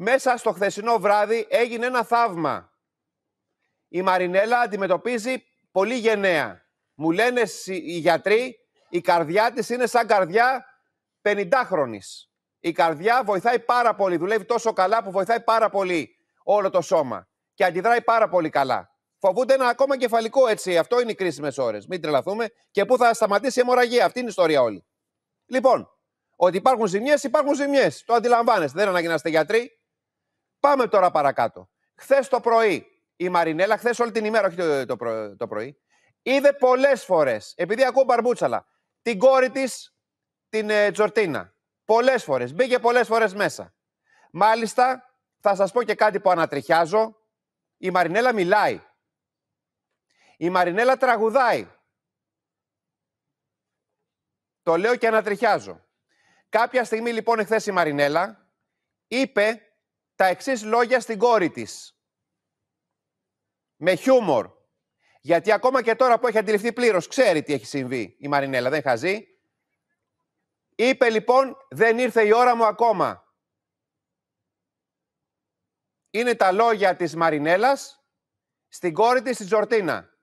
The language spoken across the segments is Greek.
Μέσα στο χθεσινό βράδυ έγινε ένα θαύμα. Η Μαρινέλα αντιμετωπίζει πολύ γενναία. Μου λένε οι γιατροί, η καρδιά της είναι σαν καρδιά 50χρονης. Η καρδιά βοηθάει πάρα πολύ, δουλεύει τόσο καλά που βοηθάει πάρα πολύ όλο το σώμα και αντιδράει πάρα πολύ καλά. Φοβούνται ένα ακόμα κεφαλικό έτσι. Αυτό είναι οι κρίσιμες ώρες. Μην τρελαθούμε. Και πού θα σταματήσει η αιμορραγία. Αυτή είναι η ιστορία όλη. Λοιπόν, ότι υπάρχουν ζημιές, υπάρχουν ζημιές, Το αντιλαμβάνεστε. Δεν ανάγκη γιατροί. Πάμε τώρα παρακάτω. Χθες το πρωί, η Μαρινέλα, χθες όλη την ημέρα, όχι το, το, πρωί, είδε πολλές φορές, επειδή ακούω μπαρμπούτσαλα, την κόρη της, την ε, Τζορτίνα. Πολλές φορές. Μπήκε πολλές φορές μέσα. Μάλιστα, θα σας πω και κάτι που ανατριχιάζω. Η Μαρινέλα μιλάει. Η Μαρινέλα τραγουδάει. Το λέω και ανατριχιάζω. Κάποια στιγμή λοιπόν εχθές η Μαρινέλα είπε τα εξής λόγια στην κόρη της. Με χιούμορ. Γιατί ακόμα και τώρα που έχει αντιληφθεί πλήρως, ξέρει τι έχει συμβεί η Μαρινέλα, δεν χαζεί. Είπε λοιπόν, δεν ήρθε η ώρα μου ακόμα. Είναι τα λόγια της Μαρινέλας στην κόρη της, στη Τζορτίνα.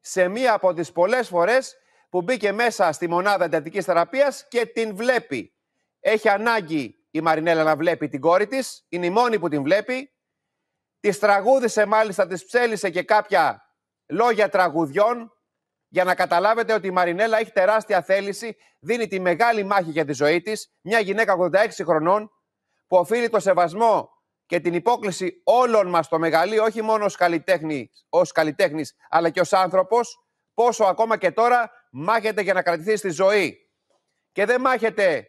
Σε μία από τις πολλές φορές που μπήκε μέσα στη μονάδα εντατικής θεραπείας και την βλέπει. Έχει ανάγκη η Μαρινέλα να βλέπει την κόρη της, είναι η μόνη που την βλέπει. Τη τραγούδισε μάλιστα, της ψέλισε και κάποια λόγια τραγουδιών για να καταλάβετε ότι η Μαρινέλα έχει τεράστια θέληση, δίνει τη μεγάλη μάχη για τη ζωή της, μια γυναίκα 86 χρονών που οφείλει το σεβασμό και την υπόκληση όλων μας το μεγαλείο, όχι μόνο ως καλλιτέχνης, ως καλλιτέχνης αλλά και ως άνθρωπος, πόσο ακόμα και τώρα μάχεται για να κρατηθεί στη ζωή. Και δεν μάχεται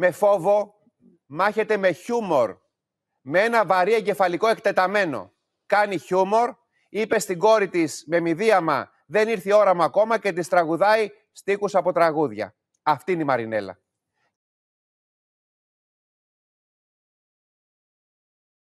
με φόβο, μάχεται με χιούμορ, με ένα βαρύ εγκεφαλικό εκτεταμένο. Κάνει χιούμορ, είπε στην κόρη της με μηδίαμα «Δεν ήρθε η ώρα μου ακόμα» και της τραγουδάει στίχους από τραγούδια. Αυτή είναι η Μαρινέλα.